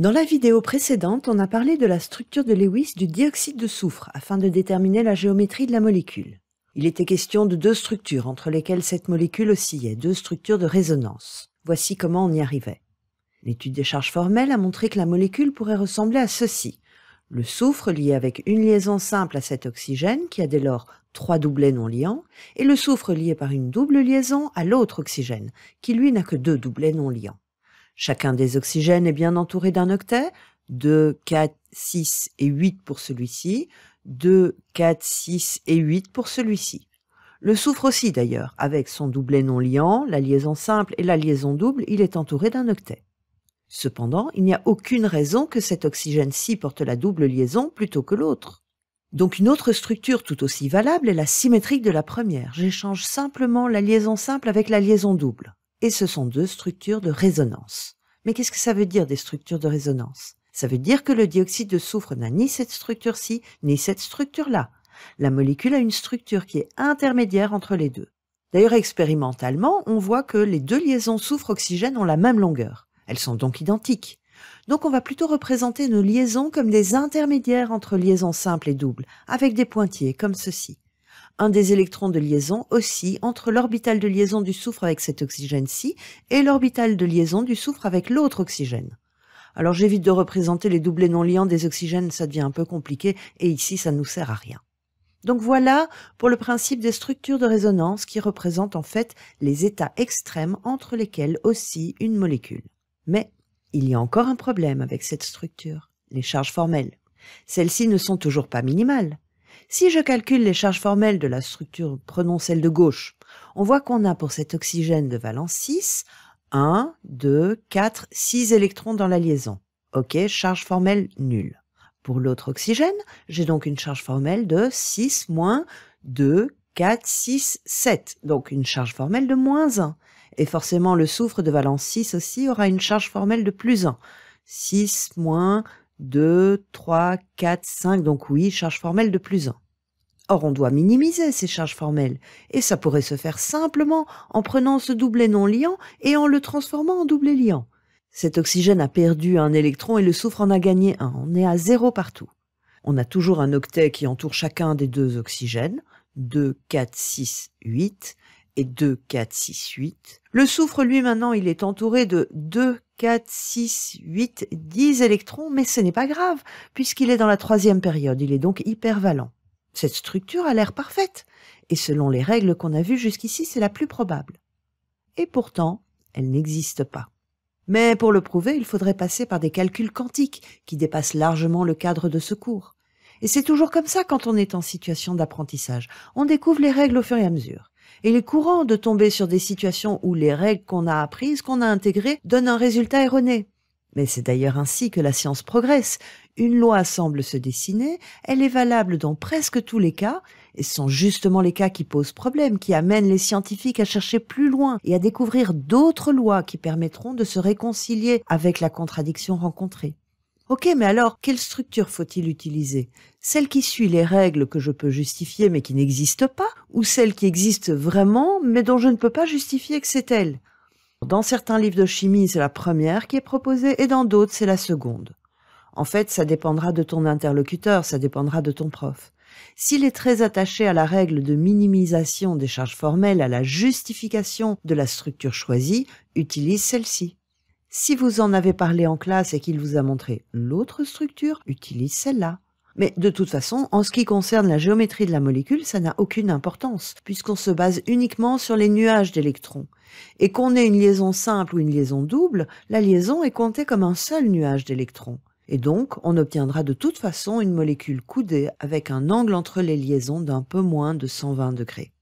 Dans la vidéo précédente, on a parlé de la structure de Lewis du dioxyde de soufre afin de déterminer la géométrie de la molécule. Il était question de deux structures entre lesquelles cette molécule oscillait, deux structures de résonance. Voici comment on y arrivait. L'étude des charges formelles a montré que la molécule pourrait ressembler à ceci. Le soufre lié avec une liaison simple à cet oxygène, qui a dès lors trois doublets non liants, et le soufre lié par une double liaison à l'autre oxygène, qui lui n'a que deux doublets non liants. Chacun des oxygènes est bien entouré d'un octet, 2, 4, 6 et 8 pour celui-ci, 2, 4, 6 et 8 pour celui-ci. Le soufre aussi d'ailleurs, avec son doublet non liant, la liaison simple et la liaison double, il est entouré d'un octet. Cependant, il n'y a aucune raison que cet oxygène-ci porte la double liaison plutôt que l'autre. Donc une autre structure tout aussi valable est la symétrique de la première. J'échange simplement la liaison simple avec la liaison double et ce sont deux structures de résonance. Mais qu'est-ce que ça veut dire des structures de résonance Ça veut dire que le dioxyde de soufre n'a ni cette structure-ci, ni cette structure-là. La molécule a une structure qui est intermédiaire entre les deux. D'ailleurs, expérimentalement, on voit que les deux liaisons soufre-oxygène ont la même longueur. Elles sont donc identiques. Donc on va plutôt représenter nos liaisons comme des intermédiaires entre liaisons simples et doubles, avec des pointillés comme ceci un des électrons de liaison aussi entre l'orbital de liaison du soufre avec cet oxygène-ci et l'orbital de liaison du soufre avec l'autre oxygène. Alors j'évite de représenter les doublés non liants des oxygènes, ça devient un peu compliqué et ici ça ne nous sert à rien. Donc voilà pour le principe des structures de résonance qui représentent en fait les états extrêmes entre lesquels oscille une molécule. Mais il y a encore un problème avec cette structure, les charges formelles. Celles-ci ne sont toujours pas minimales. Si je calcule les charges formelles de la structure, prenons celle de gauche, on voit qu'on a pour cet oxygène de valence 6, 1, 2, 4, 6 électrons dans la liaison. OK, charge formelle nulle. Pour l'autre oxygène, j'ai donc une charge formelle de 6 moins 2, 4, 6, 7, donc une charge formelle de moins 1. Et forcément, le soufre de valence 6 aussi aura une charge formelle de plus 1. 6 moins 2, 3, 4, 5, donc oui, charge formelle de plus 1. Or, on doit minimiser ces charges formelles, et ça pourrait se faire simplement en prenant ce doublé non liant et en le transformant en doublé liant. Cet oxygène a perdu un électron et le soufre en a gagné un, on est à zéro partout. On a toujours un octet qui entoure chacun des deux oxygènes, 2, 4, 6, 8, et 2, 4, 6, 8. Le soufre, lui, maintenant, il est entouré de 2, 4, 6, 8, 10 électrons, mais ce n'est pas grave, puisqu'il est dans la troisième période, il est donc hypervalent. Cette structure a l'air parfaite, et selon les règles qu'on a vues jusqu'ici, c'est la plus probable. Et pourtant, elle n'existe pas. Mais pour le prouver, il faudrait passer par des calculs quantiques qui dépassent largement le cadre de ce cours. Et c'est toujours comme ça quand on est en situation d'apprentissage. On découvre les règles au fur et à mesure il est courant de tomber sur des situations où les règles qu'on a apprises, qu'on a intégrées, donnent un résultat erroné. Mais c'est d'ailleurs ainsi que la science progresse. Une loi semble se dessiner, elle est valable dans presque tous les cas, et ce sont justement les cas qui posent problème, qui amènent les scientifiques à chercher plus loin et à découvrir d'autres lois qui permettront de se réconcilier avec la contradiction rencontrée. Ok, mais alors, quelle structure faut-il utiliser Celle qui suit les règles que je peux justifier mais qui n'existe pas, ou celle qui existe vraiment mais dont je ne peux pas justifier que c'est elle Dans certains livres de chimie, c'est la première qui est proposée et dans d'autres, c'est la seconde. En fait, ça dépendra de ton interlocuteur, ça dépendra de ton prof. S'il est très attaché à la règle de minimisation des charges formelles, à la justification de la structure choisie, utilise celle-ci. Si vous en avez parlé en classe et qu'il vous a montré l'autre structure, utilise celle-là. Mais de toute façon, en ce qui concerne la géométrie de la molécule, ça n'a aucune importance, puisqu'on se base uniquement sur les nuages d'électrons. Et qu'on ait une liaison simple ou une liaison double, la liaison est comptée comme un seul nuage d'électrons. Et donc, on obtiendra de toute façon une molécule coudée avec un angle entre les liaisons d'un peu moins de 120 degrés.